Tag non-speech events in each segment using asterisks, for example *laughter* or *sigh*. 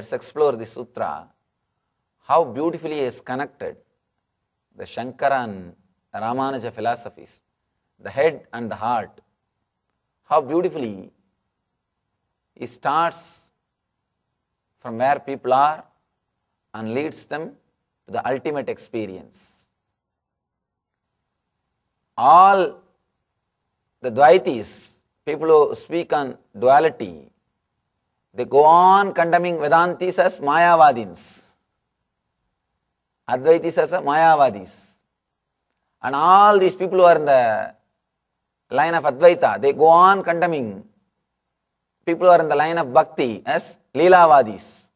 Let's explore the sutra, how beautifully is connected the Shankara and Ramanuja philosophies, the head and the heart, how beautifully it starts from where people are and leads them to the ultimate experience. All the Dvaitis, people who speak on duality, they go on condemning Vedantis as Mayavadins, Advaitis as Mayavadis. And all these people who are in the line of Advaita, they go on condemning people who are in the line of Bhakti as Leelavadis.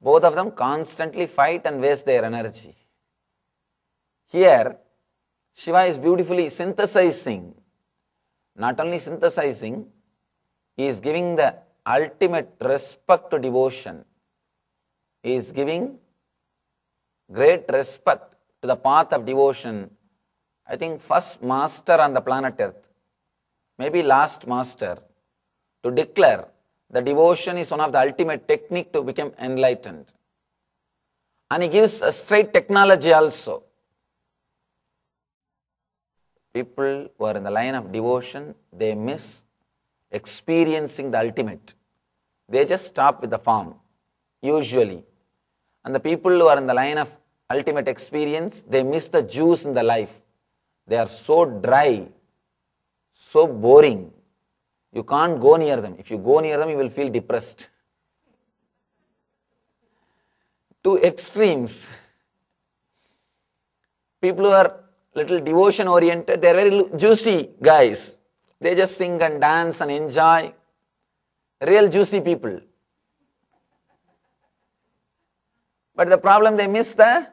Both of them constantly fight and waste their energy. Here, Shiva is beautifully synthesizing, not only synthesizing, he is giving the ultimate respect to devotion is giving great respect to the path of devotion. I think first master on the planet earth, maybe last master, to declare the devotion is one of the ultimate technique to become enlightened. And he gives a straight technology also. People who are in the line of devotion, they miss experiencing the ultimate. They just stop with the form, usually. And the people who are in the line of ultimate experience, they miss the juice in the life. They are so dry, so boring. You can't go near them. If you go near them, you will feel depressed. Two extremes. People who are little devotion oriented, they are very juicy guys they just sing and dance and enjoy. Real juicy people. But the problem, they miss the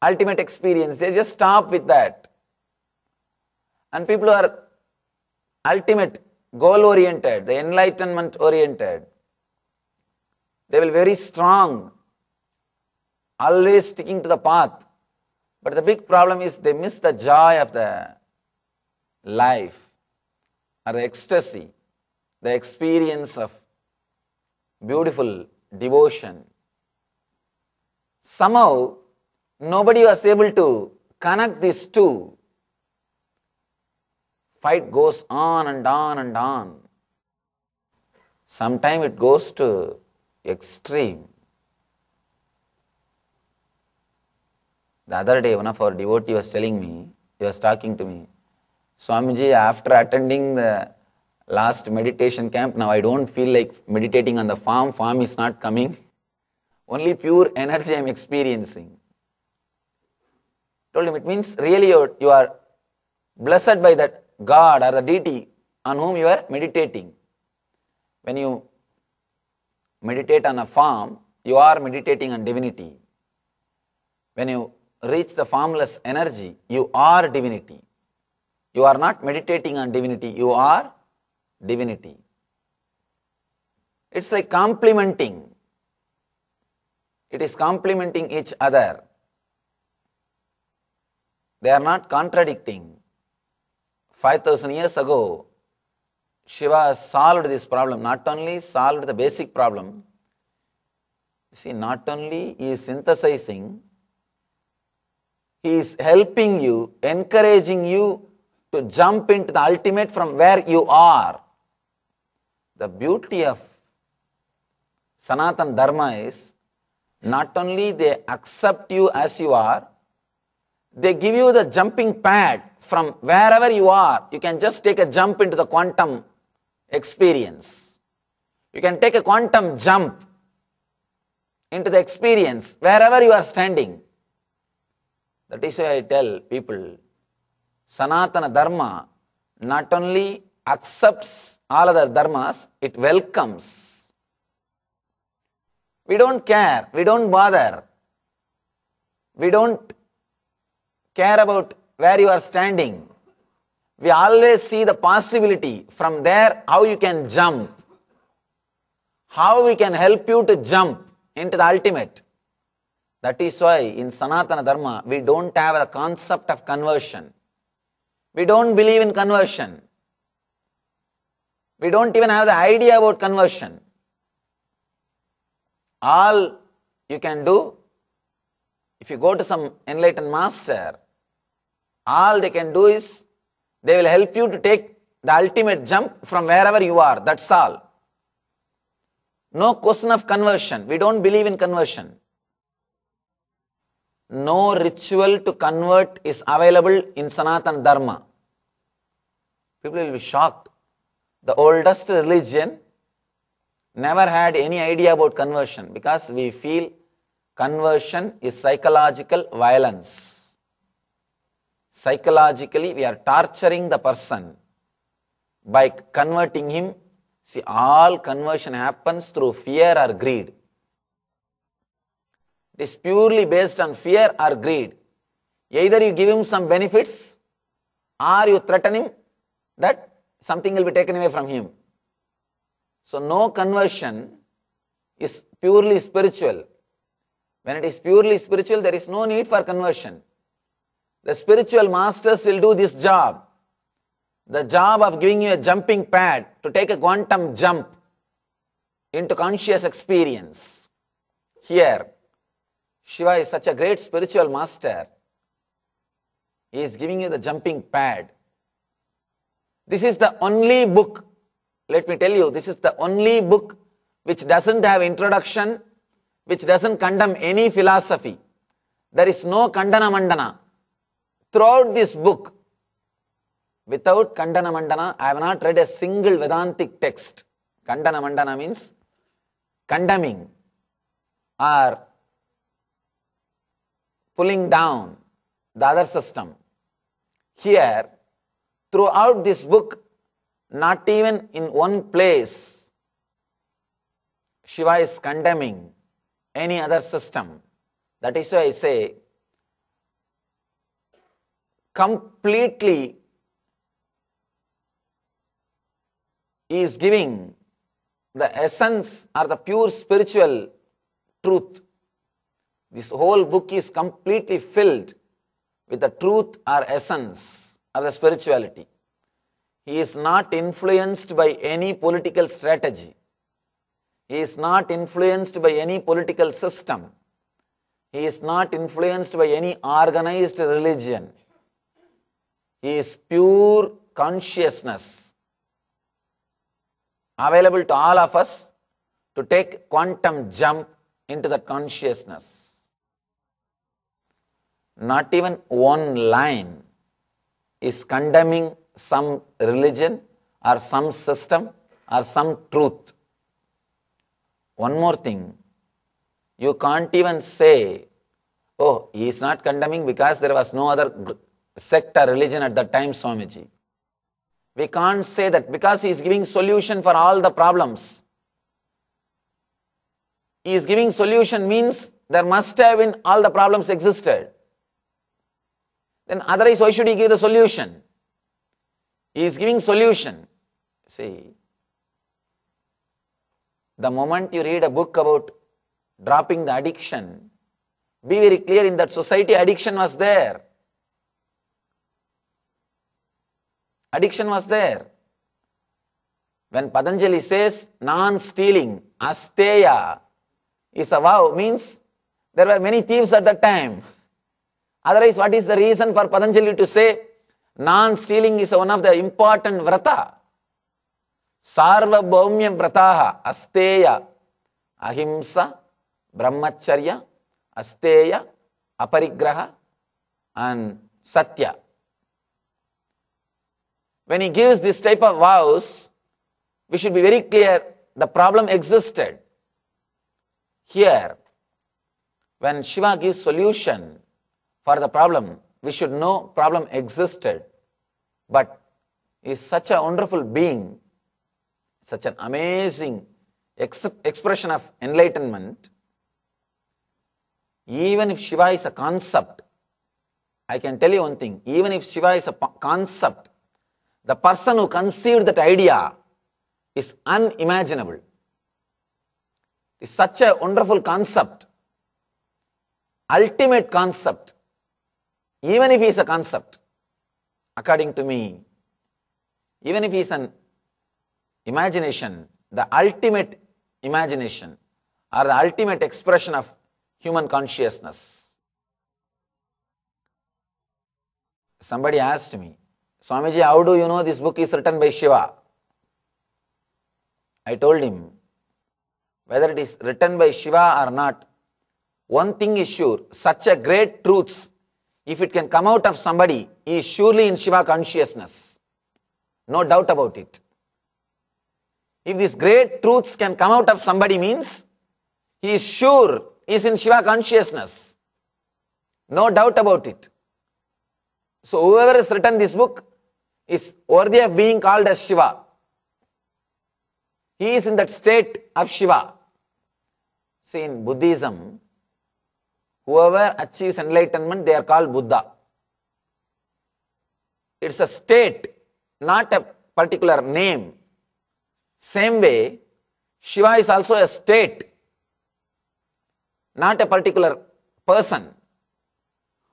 ultimate experience. They just stop with that. And people who are ultimate, goal oriented, the enlightenment oriented, they will very strong, always sticking to the path. But the big problem is they miss the joy of the life or the ecstasy, the experience of beautiful devotion. Somehow, nobody was able to connect these two. Fight goes on and on and on. Sometimes it goes to extreme. The other day, one of our devotee was telling me, he was talking to me, Swamiji, after attending the last meditation camp, now I don't feel like meditating on the farm, farm is not coming. Only pure energy I am experiencing. Told him, it means really you, you are blessed by that God or the deity on whom you are meditating. When you meditate on a farm, you are meditating on divinity. When you reach the formless energy, you are divinity. You are not meditating on divinity, you are divinity. It's like complementing. It is complementing each other. They are not contradicting. 5000 years ago, Shiva solved this problem, not only solved the basic problem, see, not only he is synthesizing, he is helping you, encouraging you to jump into the ultimate from where you are. The beauty of Sanatan Dharma is not only they accept you as you are, they give you the jumping pad from wherever you are. You can just take a jump into the quantum experience. You can take a quantum jump into the experience wherever you are standing. That is why I tell people Sanatana Dharma not only accepts all other dharmas, it welcomes. We don't care, we don't bother, we don't care about where you are standing. We always see the possibility from there how you can jump, how we can help you to jump into the ultimate. That is why in Sanatana Dharma we don't have a concept of conversion. We don't believe in conversion. We don't even have the idea about conversion. All you can do, if you go to some enlightened master, all they can do is they will help you to take the ultimate jump from wherever you are. That's all. No question of conversion. We don't believe in conversion no ritual to convert is available in Sanatana Dharma. People will be shocked. The oldest religion never had any idea about conversion because we feel conversion is psychological violence. Psychologically, we are torturing the person by converting him. See, all conversion happens through fear or greed. It is purely based on fear or greed. Either you give him some benefits or you threaten him that something will be taken away from him. So, no conversion is purely spiritual. When it is purely spiritual, there is no need for conversion. The spiritual masters will do this job. The job of giving you a jumping pad to take a quantum jump into conscious experience. Here, Shiva is such a great spiritual master. He is giving you the jumping pad. This is the only book, let me tell you, this is the only book which doesn't have introduction, which doesn't condemn any philosophy. There is no Kandana Mandana. Throughout this book, without Kandana Mandana, I have not read a single Vedantic text. Kandana Mandana means condemning or pulling down the other system. Here, throughout this book, not even in one place, Shiva is condemning any other system. That is why I say, completely he is giving the essence or the pure spiritual truth this whole book is completely filled with the truth or essence of the spirituality. He is not influenced by any political strategy. He is not influenced by any political system. He is not influenced by any organized religion. He is pure consciousness available to all of us to take quantum jump into that consciousness not even one line is condemning some religion or some system or some truth. One more thing, you can't even say, oh, he is not condemning because there was no other sect or religion at that time, Swamiji. We can't say that because he is giving solution for all the problems. He is giving solution means there must have been all the problems existed. Then otherwise, why should he give the solution? He is giving solution. See, the moment you read a book about dropping the addiction, be very clear in that society addiction was there. Addiction was there. When Patanjali says non-stealing, asteya is a vow, means there were many thieves at that time. Otherwise, what is the reason for Patanjali to say non-stealing is one of the important vrata? Sarvabhaumya vrataha asteya ahimsa brahmacharya asteya aparigraha and satya. When he gives this type of vows, we should be very clear the problem existed. Here, when Shiva gives solution, for the problem. We should know problem existed, but is such a wonderful being, such an amazing expression of enlightenment. Even if Shiva is a concept, I can tell you one thing, even if Shiva is a concept, the person who conceived that idea is unimaginable. It's such a wonderful concept, ultimate concept even if he is a concept, according to me, even if he is an imagination, the ultimate imagination or the ultimate expression of human consciousness. Somebody asked me, Swamiji, how do you know this book is written by Shiva? I told him, whether it is written by Shiva or not, one thing is sure, such a great truths if it can come out of somebody, he is surely in Shiva consciousness. No doubt about it. If these great truths can come out of somebody means, he is sure he is in Shiva consciousness. No doubt about it. So whoever has written this book is worthy of being called as Shiva. He is in that state of Shiva. See, in Buddhism, Whoever achieves enlightenment, they are called Buddha. It's a state, not a particular name. Same way, Shiva is also a state, not a particular person.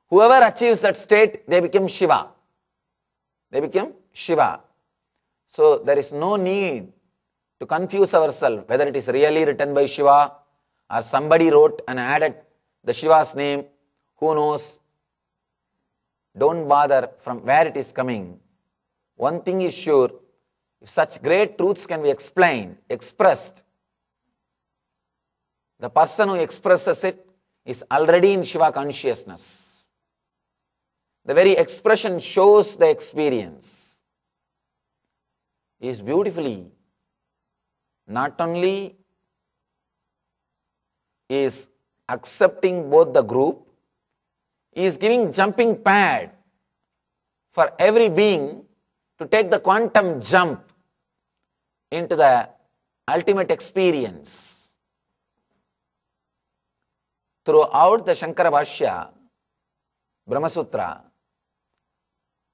Whoever achieves that state, they become Shiva. They become Shiva. So there is no need to confuse ourselves whether it is really written by Shiva or somebody wrote and added the Shiva's name, who knows? Don't bother from where it is coming. One thing is sure, if such great truths can be explained, expressed, the person who expresses it is already in Shiva consciousness. The very expression shows the experience. He is beautifully, not only is accepting both the group, is giving jumping pad for every being to take the quantum jump into the ultimate experience. Throughout the Shankara Bhashya, Brahma Sutra,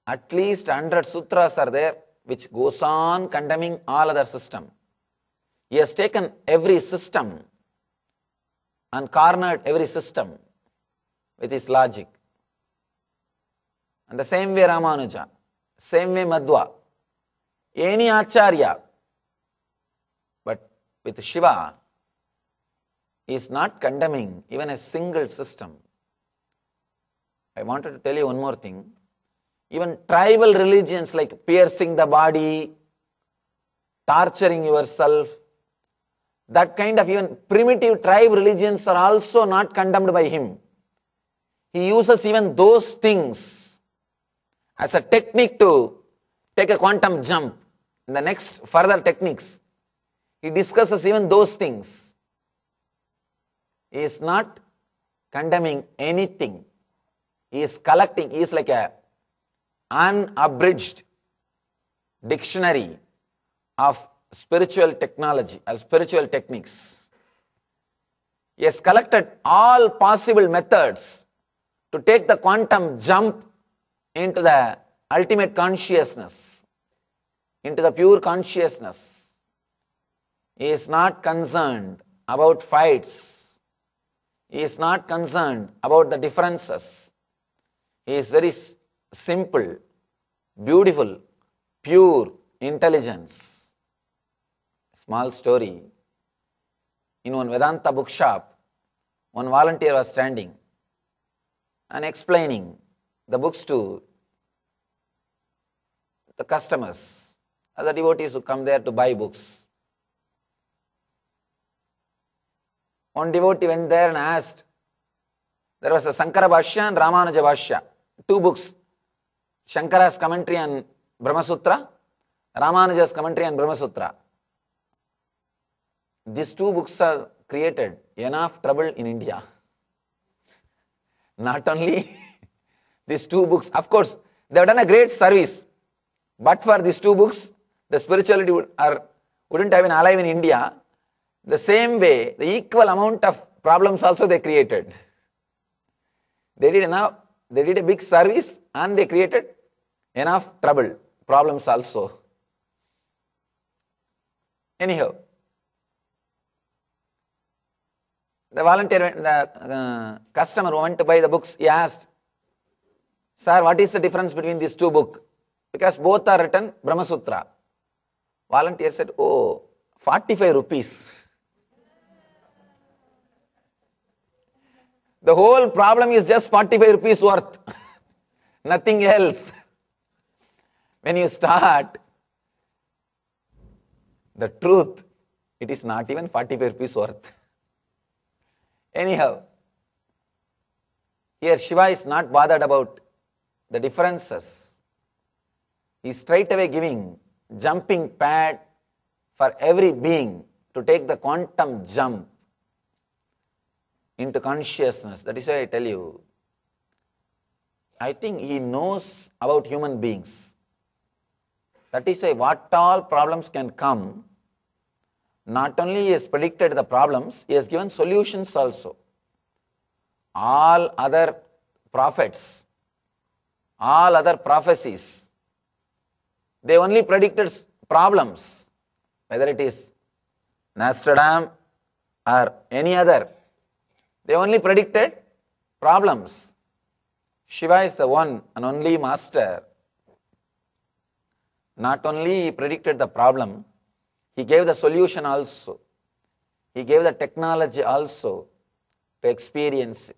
at least 100 sutras are there which goes on condemning all other system. He has taken every system and cornered every system with his logic. And the same way Ramanuja, same way Madhva, any Acharya, but with Shiva, is not condemning even a single system. I wanted to tell you one more thing. Even tribal religions like piercing the body, torturing yourself, that kind of even primitive tribe religions are also not condemned by him. He uses even those things as a technique to take a quantum jump in the next further techniques. He discusses even those things. He is not condemning anything. He is collecting, he is like a unabridged dictionary of spiritual technology or uh, spiritual techniques. He has collected all possible methods to take the quantum jump into the ultimate consciousness, into the pure consciousness. He is not concerned about fights. He is not concerned about the differences. He is very simple, beautiful, pure intelligence small story. In one Vedanta bookshop, one volunteer was standing and explaining the books to the customers, other devotees who come there to buy books. One devotee went there and asked, there was a Sankara Bhashya and Ramanuja Bhashya, two books, Shankara's commentary on Brahmasutra, Ramanuja's commentary on Brahmasutra these two books are created enough trouble in India. Not only *laughs* these two books, of course, they have done a great service. But for these two books, the spirituality would, are, wouldn't have been alive in India. The same way, the equal amount of problems also they created. They did enough, they did a big service and they created enough trouble, problems also. Anyhow, The volunteer, the uh, customer went to buy the books, he asked, Sir, what is the difference between these two books? Because both are written Brahma Sutra. Volunteer said, Oh, 45 rupees. The whole problem is just 45 rupees worth, *laughs* nothing else. When you start, the truth, it is not even 45 rupees worth. Anyhow, here Shiva is not bothered about the differences. He is straight away giving jumping pad for every being to take the quantum jump into consciousness. That is why I tell you, I think he knows about human beings. That is why what all problems can come, not only he has predicted the problems, he has given solutions also. All other prophets, all other prophecies, they only predicted problems, whether it is Nostradam or any other. They only predicted problems. Shiva is the one and only master. Not only he predicted the problem, he gave the solution also. He gave the technology also to experience